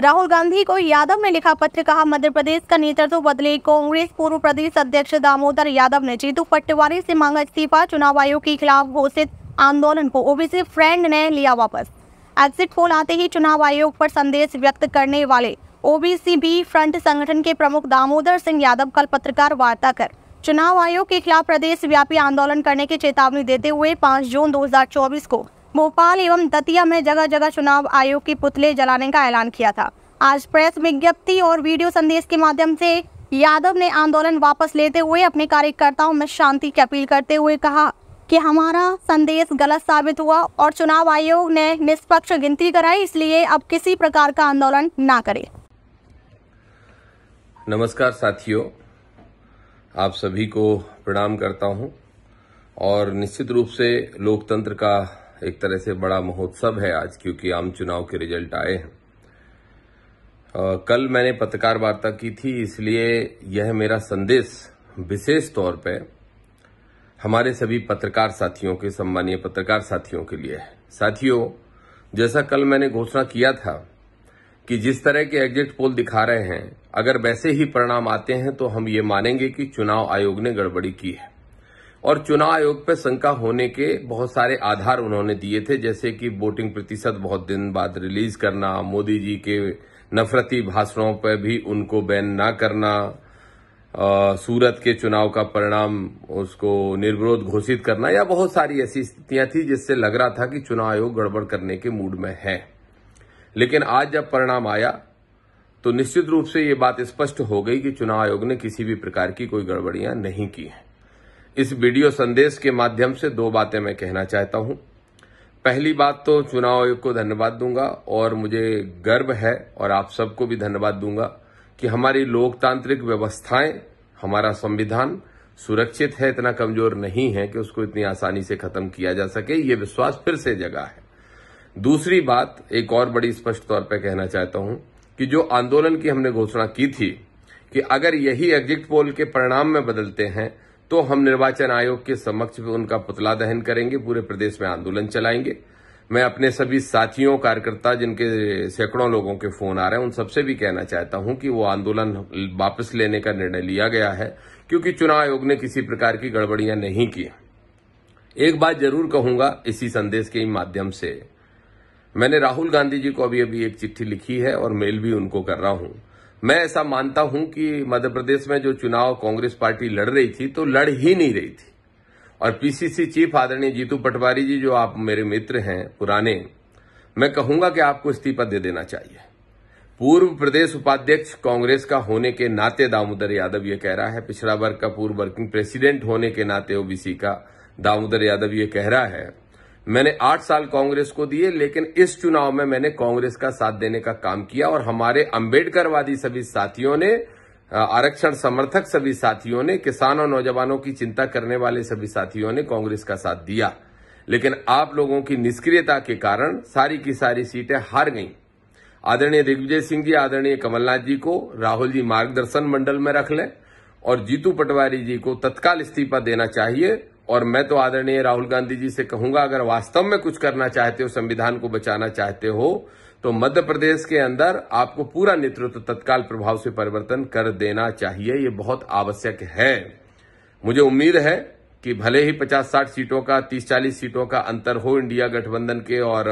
राहुल गांधी को यादव ने लिखा पत्र कहा मध्य प्रदेश का नेतृत्व बदले कांग्रेस पूर्व प्रदेश अध्यक्ष दामोदर यादव ने जीतू पटवारी से मांगा इस्तीफा चुनाव आयोग के खिलाफ घोषित आंदोलन को ओबीसी फ्रेंड ने लिया वापस एग्जिट पोल आते ही चुनाव आयोग पर संदेश व्यक्त करने वाले ओबीसी बी फ्रंट संगठन के प्रमुख दामोदर सिंह यादव कल पत्रकार वार्ता कर चुनाव आयोग के खिलाफ प्रदेश व्यापी आंदोलन करने की चेतावनी देते हुए 5 जून 2024 को भोपाल एवं दतिया में जगह जगह चुनाव आयोग के पुतले जलाने का ऐलान किया था आज प्रेस विज्ञप्ति और वीडियो संदेश के माध्यम से यादव ने आंदोलन वापस लेते हुए अपने कार्यकर्ताओं में शांति की अपील करते हुए कहा कि हमारा संदेश गलत साबित हुआ और चुनाव आयोग ने निष्पक्ष गिनती कराई इसलिए अब किसी प्रकार का आंदोलन ना करे नमस्कार साथियों आप सभी को प्रणाम करता हूं और निश्चित रूप से लोकतंत्र का एक तरह से बड़ा महोत्सव है आज क्योंकि आम चुनाव के रिजल्ट आए हैं कल मैंने पत्रकार वार्ता की थी इसलिए यह मेरा संदेश विशेष तौर पर हमारे सभी पत्रकार साथियों के सम्मानीय पत्रकार साथियों के लिए है साथियों जैसा कल मैंने घोषणा किया था कि जिस तरह के एग्जिट पोल दिखा रहे हैं अगर वैसे ही परिणाम आते हैं तो हम ये मानेंगे कि चुनाव आयोग ने गड़बड़ी की है और चुनाव आयोग पर शंका होने के बहुत सारे आधार उन्होंने दिए थे जैसे कि वोटिंग प्रतिशत बहुत दिन बाद रिलीज करना मोदी जी के नफरती भाषणों पर भी उनको बैन ना करना आ, सूरत के चुनाव का परिणाम उसको निर्विरोध घोषित करना या बहुत सारी ऐसी स्थितियां थी जिससे लग रहा था कि चुनाव आयोग गड़बड़ करने के मूड में है लेकिन आज जब परिणाम आया तो निश्चित रूप से ये बात स्पष्ट हो गई कि चुनाव आयोग ने किसी भी प्रकार की कोई गड़बड़ियां नहीं की हैं इस वीडियो संदेश के माध्यम से दो बातें मैं कहना चाहता हूं पहली बात तो चुनाव आयोग को धन्यवाद दूंगा और मुझे गर्व है और आप सबको भी धन्यवाद दूंगा कि हमारी लोकतांत्रिक व्यवस्थाएं हमारा संविधान सुरक्षित है इतना कमजोर नहीं है कि उसको इतनी आसानी से खत्म किया जा सके ये विश्वास फिर से जगह है दूसरी बात एक और बड़ी स्पष्ट तौर पर कहना चाहता हूं कि जो आंदोलन की हमने घोषणा की थी कि अगर यही एग्जिट पोल के परिणाम में बदलते हैं तो हम निर्वाचन आयोग के समक्ष भी उनका पुतला दहन करेंगे पूरे प्रदेश में आंदोलन चलाएंगे मैं अपने सभी साथियों कार्यकर्ता जिनके सैकड़ों लोगों के फोन आ रहे हैं उन सबसे भी कहना चाहता हूं कि वो आंदोलन वापस लेने का निर्णय लिया गया है क्योंकि चुनाव आयोग ने किसी प्रकार की गड़बड़ियां नहीं की एक बात जरूर कहूंगा इसी संदेश के माध्यम से मैंने राहुल गांधी जी को अभी अभी एक चिट्ठी लिखी है और मेल भी उनको कर रहा हूं मैं ऐसा मानता हूं कि मध्य प्रदेश में जो चुनाव कांग्रेस पार्टी लड़ रही थी तो लड़ ही नहीं रही थी और पीसीसी चीफ आदरणीय जीतू पटवारी जी जो आप मेरे मित्र हैं पुराने मैं कहूंगा कि आपको इस्तीफा दे देना चाहिए पूर्व प्रदेश उपाध्यक्ष कांग्रेस का होने के नाते दामोदर यादव ये कह रहा है पिछड़ा वर्ग का पूर्व वर्किंग प्रेसिडेंट होने के नाते ओबीसी का दामोदर यादव ये कह रहा है मैंने आठ साल कांग्रेस को दिए लेकिन इस चुनाव में मैंने कांग्रेस का साथ देने का काम किया और हमारे अंबेडकरवादी सभी साथियों ने आरक्षण समर्थक सभी साथियों ने किसान और नौजवानों की चिंता करने वाले सभी साथियों ने कांग्रेस का साथ दिया लेकिन आप लोगों की निष्क्रियता के कारण सारी की सारी सीटें हार गईं आदरणीय दिग्विजय सिंह जी आदरणीय कमलनाथ जी को राहुल जी मार्गदर्शन मंडल में रख लें और जीतू पटवारी जी को तत्काल इस्तीफा देना चाहिए और मैं तो आदरणीय राहुल गांधी जी से कहूंगा अगर वास्तव में कुछ करना चाहते हो संविधान को बचाना चाहते हो तो मध्य प्रदेश के अंदर आपको पूरा नेतृत्व तत्काल प्रभाव से परिवर्तन कर देना चाहिए ये बहुत आवश्यक है मुझे उम्मीद है कि भले ही 50-60 सीटों का 30-40 सीटों का अंतर हो इंडिया गठबंधन के और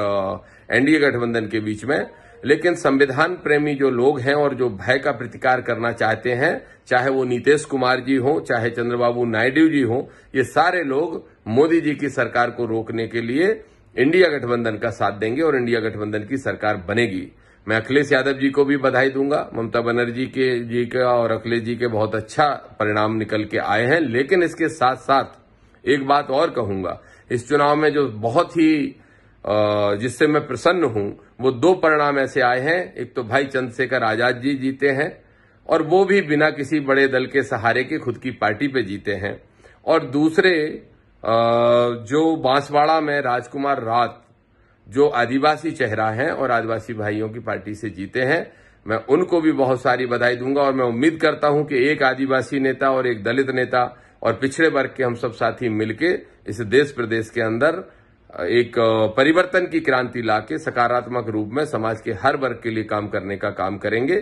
एनडीए गठबंधन के बीच में लेकिन संविधान प्रेमी जो लोग हैं और जो भय का प्रतिकार करना चाहते हैं चाहे वो नीतीश कुमार जी हों चाहे चंद्रबाबू नायडू जी हों ये सारे लोग मोदी जी की सरकार को रोकने के लिए इंडिया गठबंधन का साथ देंगे और इंडिया गठबंधन की सरकार बनेगी मैं अखिलेश यादव जी को भी बधाई दूंगा ममता बनर्जी के जी का और अखिलेश जी के बहुत अच्छा परिणाम निकल के आए हैं लेकिन इसके साथ साथ एक बात और कहूंगा इस चुनाव में जो बहुत ही जिससे मैं प्रसन्न हूं वो दो परिणाम ऐसे आए हैं एक तो भाई चंद्रशेखर आजाद जी जीते हैं और वो भी बिना किसी बड़े दल के सहारे के खुद की पार्टी पे जीते हैं और दूसरे जो बांसवाड़ा में राजकुमार रात जो आदिवासी चेहरा हैं और आदिवासी भाइयों की पार्टी से जीते हैं मैं उनको भी बहुत सारी बधाई दूंगा और मैं उम्मीद करता हूं कि एक आदिवासी नेता और एक दलित नेता और पिछड़े वर्ग के हम सब साथी मिलके इस देश प्रदेश के अंदर एक परिवर्तन की क्रांति लाके सकारात्मक रूप में समाज के हर वर्ग के लिए काम करने का काम करेंगे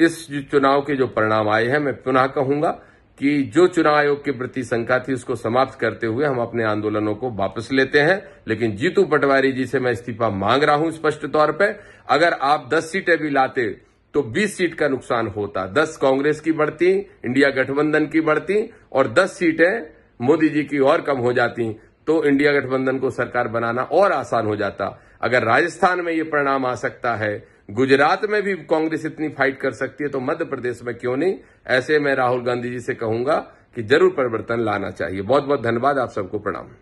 इस चुनाव के जो परिणाम आए हैं मैं पुनः कहूंगा कि जो चुनाव आयोग के प्रति शंका थी उसको समाप्त करते हुए हम अपने आंदोलनों को वापस लेते हैं लेकिन जीतू पटवारी जी से मैं इस्तीफा मांग रहा हूं स्पष्ट तौर पर अगर आप दस सीटें भी लाते तो 20 सीट का नुकसान होता 10 कांग्रेस की बढ़ती इंडिया गठबंधन की बढ़ती और 10 सीटें मोदी जी की और कम हो जाती तो इंडिया गठबंधन को सरकार बनाना और आसान हो जाता अगर राजस्थान में यह परिणाम आ सकता है गुजरात में भी कांग्रेस इतनी फाइट कर सकती है तो मध्य प्रदेश में क्यों नहीं ऐसे मैं राहुल गांधी जी से कहूंगा कि जरूर परिवर्तन लाना चाहिए बहुत बहुत धन्यवाद आप सबको प्रणाम